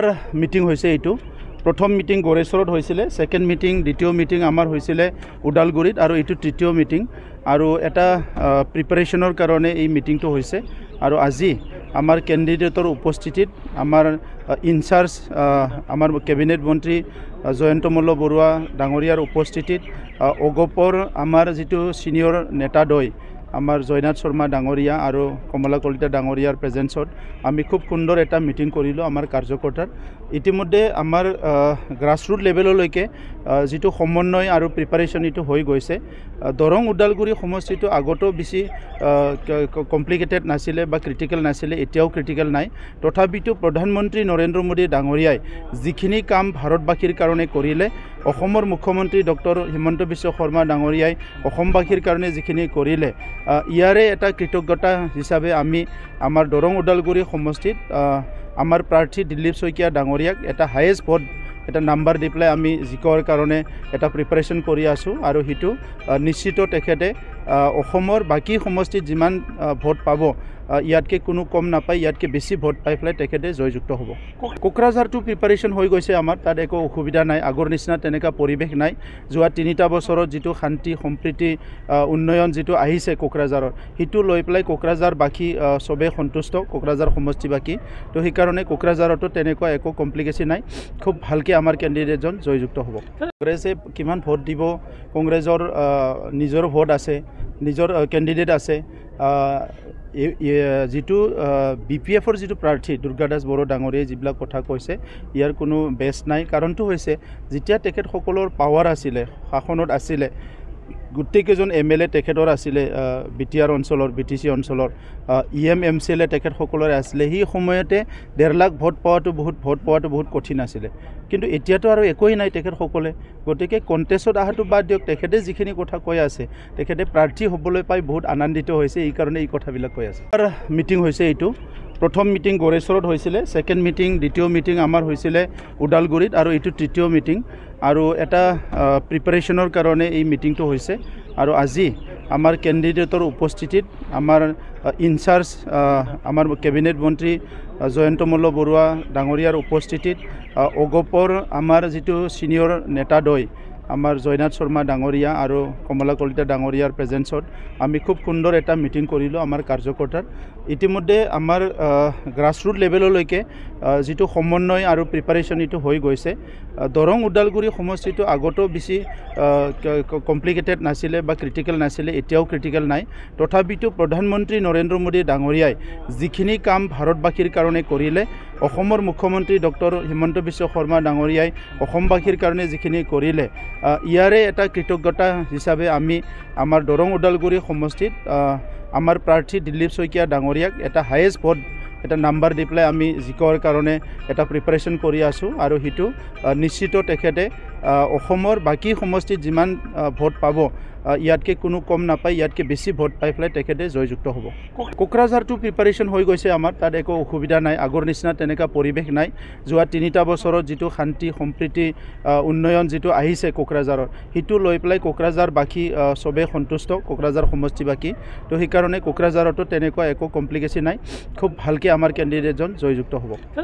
আমাৰ মিটিং হৈছে এইটো প্ৰথম মিটিং গোৰেশ্বৰত হৈছিলে ছেকেণ্ড মিটিং দ্বিতীয় মিটিং আমাৰ হৈছিলে ওদালগুৰিত আৰু এইটো তৃতীয় মিটিং আৰু এটা প্ৰিপেৰেশ্যনৰ কাৰণে এই মিটিংটো হৈছে আৰু আজি আমাৰ কেণ্ডিডেটৰ উপস্থিতিত আমাৰ ইনচাৰ্জ আমাৰ কেবিনেট মন্ত্ৰী জয়ন্ত মল্ল বৰুৱা ডাঙৰীয়াৰ উপস্থিতিত অগপৰ আমাৰ যিটো ছিনিয়ৰ নেতাদ্বয় আমাৰ জয়নাথ শৰ্মা ডাঙৰীয়া আৰু কমলা কলিতা ডাঙৰীয়াৰ প্ৰেজেঞ্চত আমি খুব সুন্দৰ এটা মিটিং কৰিলোঁ আমাৰ কাৰ্যকৰ্তাৰ ইতিমধ্যে আমাৰ গ্ৰাছৰুট লেভেললৈকে যিটো সমন্বয় আৰু প্ৰিপাৰেশ্যন এইটো হৈ গৈছে দৰং ওদালগুৰি সমষ্টিটো আগতেও বেছি কমপ্লিকেটেড নাছিলে বা ক্ৰিটিকেল নাছিলে এতিয়াও ক্ৰিটিকেল নাই তথাপিতো প্ৰধানমন্ত্ৰী নৰেন্দ্ৰ মোদী ডাঙৰীয়াই যিখিনি কাম ভাৰতবাসীৰ কাৰণে কৰিলে অসমৰ মুখ্যমন্ত্ৰী ডক্টৰ হিমন্ত বিশ্ব শৰ্মা ডাঙৰীয়াই অসমবাসীৰ কাৰণে যিখিনি কৰিলে ইয়াৰে এটা কৃতজ্ঞতা হিচাপে আমি আমাৰ দৰং ওদালগুৰি সমষ্টিত আমাৰ প্ৰাৰ্থী দিলীপ শইকীয়া ডাঙৰীয়াক এটা হায়েষ্ট ভোট এটা নাম্বাৰ দি পেলাই আমি জিকোৱাৰ কাৰণে এটা প্ৰিপাৰেশ্যন কৰি আছোঁ আৰু সেইটো নিশ্চিত তেখেতে অসমৰ বাকী সমষ্টিত যিমান ভোট পাব ইয়াতকৈ কোনো কম নাপায় ইয়াতকৈ বেছি ভোট পাই পেলাই তেখেতে জয়যুক্ত হ'ব কোকৰাঝাৰটো প্ৰিপাৰেশ্যন হৈ গৈছে আমাৰ তাত একো অসুবিধা নাই আগৰ নিচিনা তেনেকুৱা পৰিৱেশ নাই যোৱা তিনিটা বছৰত যিটো শান্তি সম্প্ৰীতি উন্নয়ন যিটো আহিছে কোকৰাঝাৰত সেইটো লৈ পেলাই কোকৰাঝাৰবাসী চবেই সন্তুষ্ট কোকৰাঝাৰ সমষ্টিবাসী তো সেইকাৰণে কোকৰাঝাৰতো তেনেকুৱা একো কমপ্লিকেশ্যন নাই খুব ভালকৈ আমাৰ কেণ্ডিডেটজন জয়যুক্ত হ'ব কংগ্ৰেছে কিমান ভোট দিব কংগ্ৰেছৰ নিজৰ ভোট আছে নিজৰ কেণ্ডিডেট আছে যিটো বি পি এফৰ যিটো প্ৰাৰ্থী দুৰ্গা দাস বড়ো ডাঙৰীয়ে যিবিলাক কথা কৈছে ইয়াৰ কোনো বেচ নাই কাৰণটো হৈছে যেতিয়া তেখেতসকলৰ পাৱাৰ আছিলে শাসনত আছিলে গোটেইকেইজন এম এল এ তেখেতৰ আছিলে বি টি আৰ অঞ্চলৰ বি টি চি অঞ্চলৰ E M e M C L A তেখেতসকলৰে আছিলে সেই সময়তে ডেৰ লাখ ভোট পোৱাটো বহুত ভোট পোৱাটো বহুত কঠিন আছিলে কিন্তু এতিয়াতো আৰু একোৱেই নাই তেখেতসকলে গতিকে কণ্টেষ্টত অহাটো বাদ দিয়ক তেখেতে যিখিনি কথা কৈ আছে তেখেতে প্ৰাৰ্থী হ'বলৈ পাই বহুত আনন্দিত হৈছে এইকাৰণে এই কথাবিলাক কৈ আছে মিটিং হৈছে এইটো প্ৰথম মিটিং গোৰেশ্বৰত হৈছিলে ছেকেণ্ড মিটিং দ্বিতীয় মিটিং আমাৰ হৈছিলে ওদালগুৰিত আৰু এইটো তৃতীয় মিটিং আৰু এটা প্ৰিপেৰেশ্যনৰ কাৰণে এই মিটিংটো হৈছে আৰু আজি আমাৰ কেণ্ডিডেটৰ উপস্থিতিত আমাৰ ইনচাৰ্জ আমাৰ কেবিনেট মন্ত্ৰী জয়ন্ত মল্ল বৰুৱা ডাঙৰীয়াৰ উপস্থিতিত অগপৰ আমাৰ যিটো ছিনিয়ৰ নেতাদ্বয় আমাৰ জয়নাথ শৰ্মা ডাঙৰীয়া আৰু কমলা কলিতা ডাঙৰীয়াৰ প্ৰেজেঞ্চত আমি খুব সুন্দৰ এটা মিটিং কৰিলোঁ আমাৰ কাৰ্যকৰ্তাৰ ইতিমধ্যে আমাৰ গ্ৰাছৰুট লেভেললৈকে যিটো সমন্বয় আৰু প্ৰিপাৰেশ্যন এইটো হৈ গৈছে দৰং ওদালগুৰি সমষ্টিটো আগতেও বেছি কমপ্লিকেটেড নাছিলে বা ক্ৰিটিকেল নাছিলে এতিয়াও ক্ৰিটিকেল নাই তথাপিতো প্ৰধানমন্ত্ৰী নৰেন্দ্ৰ মোদী ডাঙৰীয়াই যিখিনি কাম ভাৰতবাসীৰ কাৰণে কৰিলে অসমৰ মুখ্যমন্ত্ৰী ডক্টৰ হিমন্ত বিশ্ব শৰ্মা ডাঙৰীয়াই অসমবাসীৰ কাৰণে যিখিনি কৰিলে ইয়াৰে এটা কৃতজ্ঞতা হিচাপে আমি আমাৰ দৰং ওদালগুৰি সমষ্টিত আমাৰ প্ৰাৰ্থী দিলীপ শইকীয়া ডাঙৰীয়াক এটা হায়েষ্ট ভোট এটা নাম্বাৰ দি পেলাই আমি জিকৰ কাৰণে এটা প্ৰিপাৰেশ্যন কৰি আছোঁ আৰু সেইটো নিশ্চিত তেখেতে অসমৰ বাকী সমষ্টিত যিমান ভোট পাব ইয়াতকৈ কোনো কম নাপায় ইয়াতকৈ বেছি ভোট পাই পেলাই তেখেতে জয়যুক্ত হ'ব কোকৰাঝাৰটো প্ৰিপাৰেশ্যন হৈ গৈছে আমাৰ তাত একো অসুবিধা নাই আগৰ নিচিনা তেনেকুৱা পৰিৱেশ নাই যোৱা তিনিটা বছৰত যিটো শান্তি সম্প্ৰীতি উন্নয়ন যিটো আহিছে কোকৰাঝাৰৰ সেইটো লৈ পেলাই কোকৰাঝাৰ কোকৰাঝাৰবাসী চবেই সন্তুষ্ট কোকৰাঝাৰ সমষ্টিবাসী তো সেইকাৰণে কোকৰাঝাৰতো তেনেকুৱা একো কমপ্লিকেশ্যন নাই খুব ভালকৈ আমাৰ কেণ্ডিডেটজন জয়যুক্ত হ'ব